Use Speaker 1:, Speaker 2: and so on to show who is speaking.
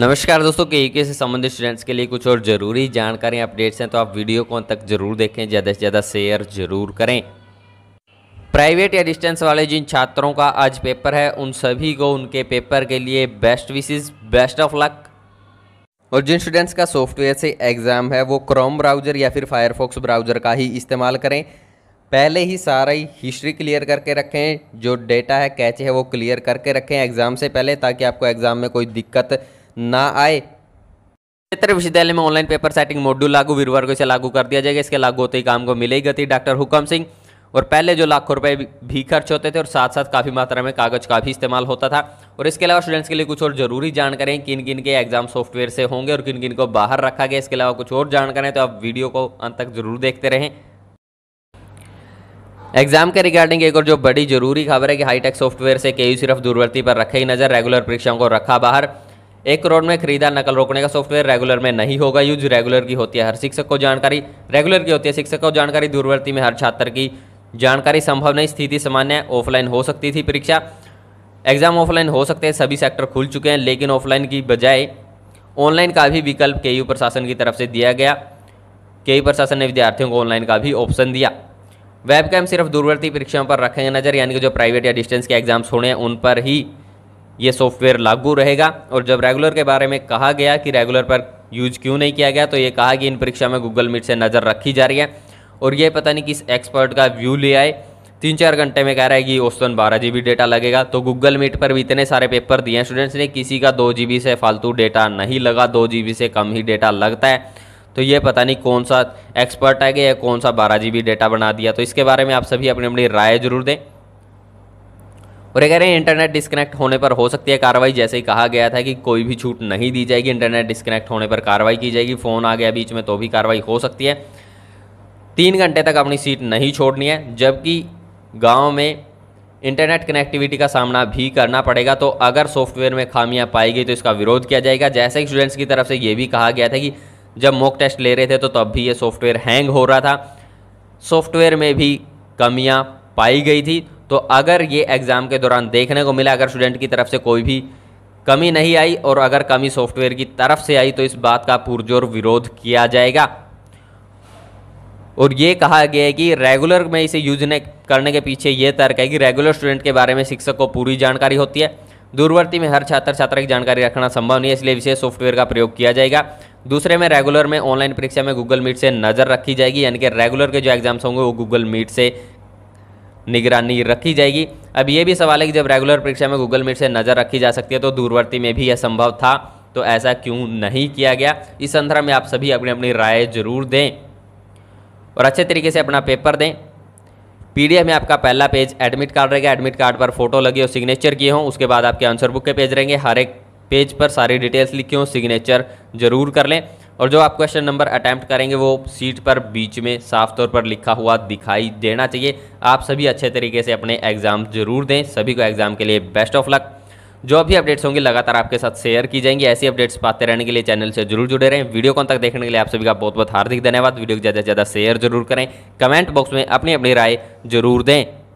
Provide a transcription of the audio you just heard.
Speaker 1: नमस्कार दोस्तों के के से संबंधित स्टूडेंट्स के लिए कुछ और ज़रूरी जानकारी अपडेट्स हैं तो आप वीडियो को अंत तक जरूर देखें ज़्यादा से ज़्यादा शेयर जरूर करें प्राइवेट या डिस्टेंस वाले जिन छात्रों का आज पेपर है उन सभी को उनके पेपर के लिए best wishes best of luck और जिन स्टूडेंट्स का सॉफ्टवेयर से एग्ज़ाम है वो क्रोम ब्राउज़र या फिर फायरफॉक्स ब्राउज़र का ही इस्तेमाल करें पहले ही सारा ही हिस्ट्री क्लियर करके रखें जो डेटा है कैच है वो क्लियर करके रखें एग्ज़ाम से पहले ताकि आपको एग्ज़ाम में कोई दिक्कत ना आए क्षेत्र विश्वविद्यालय में ऑनलाइन पेपर सेटिंग मॉड्यूल लागू वीरवार को इसे लागू कर दिया जाएगा इसके लागू होते ही काम को मिलेगी गति डॉक्टर हुक्म सिंह और पहले जो लाखों रुपए भी खर्च होते थे और साथ साथ काफ़ी मात्रा में कागज़ का भी इस्तेमाल होता था और इसके अलावा स्टूडेंट्स के लिए कुछ और जरूरी जानकारी किन किन के एग्जाम सॉफ्टवेयर से होंगे और किन किन को बाहर रखा गया इसके अलावा कुछ और जानकारी तो आप वीडियो को अंत तक जरूर देखते रहें एग्जाम के रिगार्डिंग एक और जो बड़ी जरूरी खबर है कि हाईटेक सॉफ्टवेयर से केयू सिर्फ दूरवर्ती पर रखे ही नज़र रेगुलर परीक्षाओं को रखा बाहर एक करोड़ में खरीदा नकल रोकने का सॉफ्टवेयर रेगुलर में नहीं होगा यूज रेगुलर की होती है हर शिक्षक को जानकारी रेगुलर की होती है शिक्षक को जानकारी दूरवर्ती में हर छात्र की जानकारी संभव नहीं स्थिति सामान्य ऑफलाइन हो सकती थी परीक्षा एग्जाम ऑफलाइन हो सकते हैं सभी सेक्टर खुल चुके हैं लेकिन ऑफलाइन की बजाय ऑनलाइन का भी विकल्प के प्रशासन की तरफ से दिया गया के प्रशासन ने विद्यार्थियों को ऑनलाइन का भी ऑप्शन दिया वेबकैम सिर्फ दूरवर्ती परीक्षाओं पर रखेंगे नज़र यानी कि जो प्राइवेट या डिस्टेंस के एग्जाम्स होने हैं उन पर ही ये सॉफ्टवेयर लागू रहेगा और जब रेगुलर के बारे में कहा गया कि रेगुलर पर यूज क्यों नहीं किया गया तो ये कहा कि इन परीक्षा में गूगल मीट से नज़र रखी जा रही है और ये पता नहीं किस एक्सपर्ट का व्यू ले आए तीन चार घंटे में कह रहा है कि औसतन बारह जी डेटा लगेगा तो गूगल मीट पर भी इतने सारे पेपर दिए हैं स्टूडेंट्स ने किसी का दो जी से फालतू डेटा नहीं लगा दो जी से कम ही डेटा लगता है तो ये पता नहीं कौन सा एक्सपर्ट है कि या कौन सा बारह जी डेटा बना दिया तो इसके बारे में आप सभी अपनी अपनी राय जरूर दें और ये कह रहे हैं इंटरनेट डिस्कनेक्ट होने पर हो सकती है कार्रवाई जैसे ही कहा गया था कि कोई भी छूट नहीं दी जाएगी इंटरनेट डिस्कनेक्ट होने पर कार्रवाई की जाएगी फ़ोन आ गया बीच में तो भी कार्रवाई हो सकती है तीन घंटे तक अपनी सीट नहीं छोड़नी है जबकि गाँव में इंटरनेट कनेक्टिविटी का सामना भी करना पड़ेगा तो अगर सॉफ्टवेयर में खामियां पाई गई तो इसका विरोध किया जाएगा जैसे ही स्टूडेंट्स की तरफ से ये भी कहा गया था कि जब मॉक टेस्ट ले रहे थे तो तब भी ये सॉफ्टवेयर हैंग हो रहा था सॉफ्टवेयर में भी कमियां पाई गई थी तो अगर ये एग्ज़ाम के दौरान देखने को मिला अगर स्टूडेंट की तरफ से कोई भी कमी नहीं आई और अगर कमी सॉफ्टवेयर की तरफ से आई तो इस बात का पुरजोर विरोध किया जाएगा और ये कहा गया है कि रेगुलर में इसे यूज करने के पीछे ये तर्क है कि रेगुलर स्टूडेंट के बारे में शिक्षक को पूरी जानकारी होती है दूरवर्ती में हर छात्र छात्रा की जानकारी रखना संभव नहीं है इसलिए विशेष सॉफ्टवेयर का प्रयोग किया जाएगा दूसरे में रेगुलर में ऑनलाइन परीक्षा में गूगल मीट से नज़र रखी जाएगी यानी कि रेगुलर के जो एग्जाम्स होंगे वो गूगल मीट से निगरानी रखी जाएगी अब ये भी सवाल है कि जब रेगुलर परीक्षा में गूगल मीट से नज़र रखी जा सकती है तो दूरवर्ती में भी यह संभव था तो ऐसा क्यों नहीं किया गया इस संदर्भ में आप सभी अपनी अपनी राय जरूर दें और अच्छे तरीके से अपना पेपर दें पीडीएफ में आपका पहला पेज एडमिट कार्ड रहेगा एडमिट कार्ड पर फोटो लगी और सिग्नेचर किए हों उसके बाद आपके आंसर बुक के पेज रहेंगे हर एक पेज पर सारी डिटेल्स लिखी हों सिग्नेचर जरूर कर लें और जो आप क्वेश्चन नंबर अटैम्प्ट करेंगे वो सीट पर बीच में साफ तौर पर लिखा हुआ दिखाई देना चाहिए आप सभी अच्छे तरीके से अपने एग्जाम जरूर दें सभी को एग्जाम के लिए बेस्ट ऑफ लक जो भी अपडेट्स होंगे लगातार आपके साथ शेयर की जाएंगे ऐसी अपडेट्स पाते रहने के लिए चैनल से जरूर जुड़े रहें वीडियो को तक देखने के लिए आप सभी का बहुत बहुत हार्दिक धन्यवाद वीडियो को ज़्यादा से ज़्यादा शेयर जरूर करें कमेंट बॉक्स में अपनी अपनी राय जरूर दें